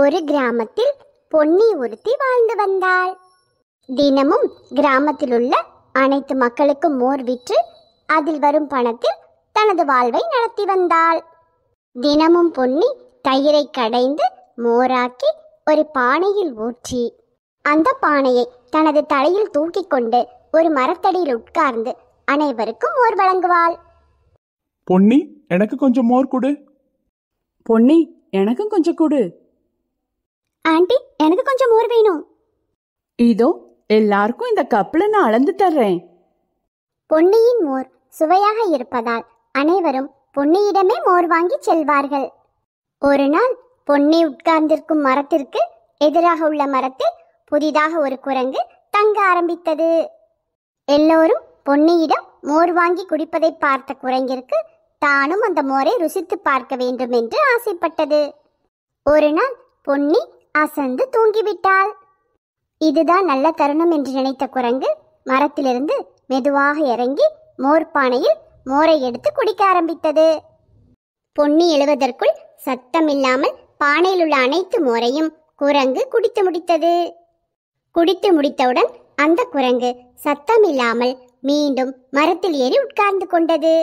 ஒரு கிராமத்தில் பொன்னி ஒருத்தி வாழ்ந்து வந்தாள் தினமும் கிராமத்தில் உள்ள அனைத்து மக்களுக்கும் மோர் விற்று அதில் வரும் பணத்தில் தனது வாழ்வை நடத்தி வந்தாள் தினமும் பொன்னி தயிரை கடைந்து மோராக்கி ஒரு பானையில் ஊற்றி அந்த பானையை தனது தலையில் தூக்கி கொண்டு ஒரு மரத்தடியில் உட்கார்ந்து அனைவருக்கும் மோர் வழங்குவாள் பொன்னி எனக்கு கொஞ்சம் மோர் கொடு பொன்னி எனக்கும் கொஞ்சம் கொடு ஆண்டி எனக்கு கொஞ்சம் மோர் வேணும் இதோ எல்லாருக்கும் இந்த கப்பில் நான் அளந்து தர்றேன் பொன்னியின் மோர் சுவையாக இருப்பதால் அனைவரும் பொன்னியிடமே மோர் வாங்கி செல்வார்கள் ஒரு நாள் பொன்னி உட்கார்ந்திருக்கும் மரத்திற்கு எதிராக உள்ள மரத்தில் புதிதாக ஒரு குரங்கு தங்க ஆரம்பித்தது எல்லோரும் பொன்னியிடம் மோர் வாங்கி குடிப்பதை பார்த்த குரங்கிற்கு தானும் அந்த மோரை ருசித்து பார்க்க வேண்டும் என்று ஆசைப்பட்டது ஒரு நாள் பொன்னி அசந்து தூங்கிவிட்டாள் இதுதான் நல்ல தருணம் என்று நினைத்த குரங்கு மரத்திலிருந்து மெதுவாக இறங்கி மோர்பானையில் மோரை எடுத்து குடிக்க ஆரம்பித்தது பொன்னி எழுவதற்குள் சத்தமில்லாமல் பானையில் உள்ள அனைத்து மோரையும் குரங்கு குடித்து முடித்தது குடித்து முடித்தவுடன் அந்த குரங்கு சத்தமில்லாமல் மீண்டும் மரத்தில் ஏறி உட்கார்ந்து கொண்டது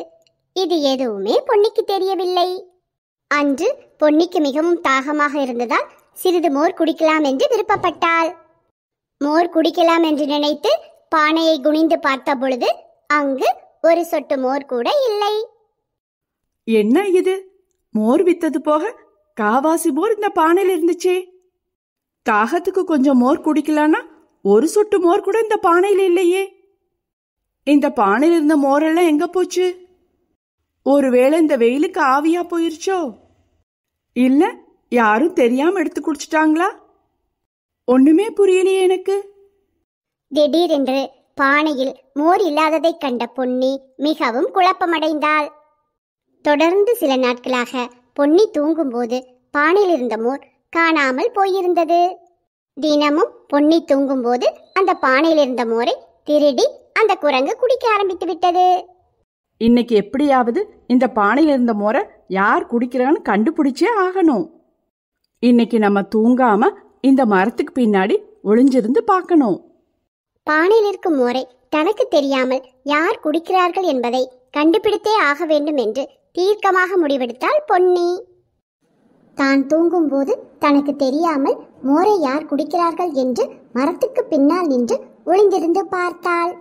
இது எதுவுமே பொன்னிக்கு தெரியவில்லை அன்று பொன்னிக்கு மிகவும் தாகமாக இருந்ததால் சிறிது மோர் குடிக்கலாம் என்று விருப்பப்பட்டாள் மோர் குடிக்கலாம் என்று நினைத்து பானையை குனிந்து பார்த்த பொழுது அங்கு ஒரு சொட்டு மோர் கூட இல்லை என்ன இது மோர் வித்தது போக காவாசி மோர் இந்த பானையில் இருந்துச்சே தாகத்துக்கு கொஞ்சம் மோர் குடிக்கலான்னா ஒரு சொட்டு மோர் கூட இந்த பானையில் இல்லையே இந்த பானையில் இருந்த மோரெல்லாம் எங்க போச்சு ஒருவேளை இந்த வெயிலுக்கு ஆவியா போயிருச்சோ இல்லை யாரும் தெரியாம எடுத்து குடிச்சிட்டாங்களா ஒண்ணுமே புரியலையே எனக்கு திடீரென்று பானையில் மோர் இல்லாததைக் கண்ட பொன்னி மிகவும் குழப்பமடைந்தாள் தொடர்ந்து சில நாட்களாக பொன்னி தூங்கும்போது பானையில் இருந்த மோர் காணாமல் போயிருந்தது தினமும் பொன்னி தூங்கும்போது அந்த பானையில் இருந்த மோரை திருடி அந்த குரங்கு குடிக்க ஆரம்பித்து விட்டது இன்னைக்கு எப்படியாவது இந்த பானையில் இருந்த மோரை யார் குடிக்கிறான்னு கண்டுபிடிச்சே ஆகணும் இன்னைக்கு நம்ம தூங்காம இந்த மரத்துக்கு பின்னாடி ஒளிஞ்சிருந்து பார்க்கணும் பானையில் இருக்கும் முறை தனக்கு தெரியாமல் யார் குடிக்கிறார்கள் என்பதை கண்டுபிடித்தே ஆக வேண்டும் என்று தீர்க்கமாக முடிவெடுத்தாள் பொன்னி தான் தூங்கும்போது தனக்கு தெரியாமல் மோரை யார் குடிக்கிறார்கள் என்று மரத்துக்கு பின்னால் நின்று ஒளிந்திருந்து பார்த்தாள்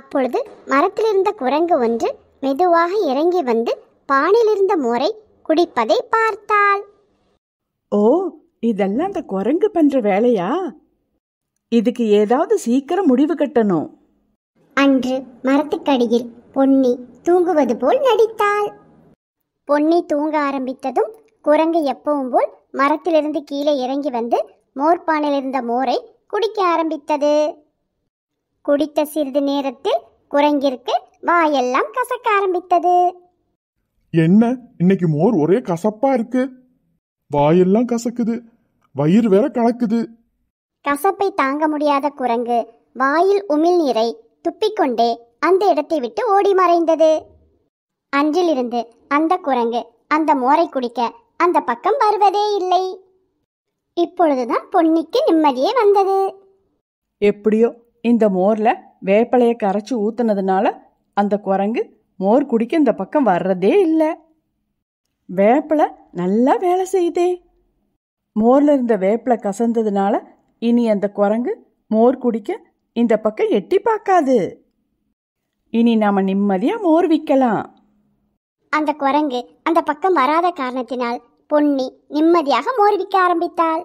அப்பொழுது மரத்திலிருந்த குரங்கு ஒன்று மெதுவாக இறங்கி வந்து பானிலிருந்த மோரை குடிப்பதை பார்த்தாள் ஓ இதெல்லாம் அந்த குரங்கு பண்ற வேலையா இதுக்கு ஏதாவது சீக்கிரம் முடிவு கட்டணும் அன்று மரத்துக்கடியில் பொன்னி தூங்குவது போல் நடித்தாள் பொன்னி தூங்க ஆரம்பித்ததும் குரங்கு எப்பவும் போல் மரத்திலிருந்து கீழே இறங்கி வந்து மோர்பானில் இருந்த மோரை குடிக்க ஆரம்பித்தது குடித்த சிறிது நேரத்தில் குரங்கிற்கு வாயெல்லாம் கசக்க ஆரம்பித்தது என்ன இன்னைக்கு மோர் ஒரே கசப்பா இருக்கு வாயெல்லாம் கசக்குது வயிறு வேற கலக்குது கசப்பை தாங்க முடியாத குரங்கு வாயில் உமிழ்நீரை துப்பிக்கொண்டே அந்த இடத்தை விட்டு ஓடி மறைந்தது அன்றிலிருந்து அந்த குரங்கு அந்த மோரை குடிக்க அந்த பக்கம் வருவதே இல்லை இப்பொழுதுதான் பொன்னிக்கு நிம்மதியே வந்தது எப்படியோ இந்த மோர்ல வேப்பலையை கரைச்சி ஊத்துனதுனால அந்த குரங்கு மோர் குடிக்க இந்த பக்கம் வர்றதே இல்லை வேப்பில நல்லா வேலை செய்யுதே மோரில் இருந்த வேப்பில கசந்ததுனால இனி அந்த குரங்கு மோர் குடிக்க இந்த பக்கம் எட்டி பார்க்காது இனி நாம நிம்மதியாக மோர் விற்கலாம் அந்த குரங்கு அந்த பக்கம் வராத காரணத்தினால் பொன்னி நிம்மதியாக மோர் விற்க ஆரம்பித்தாள்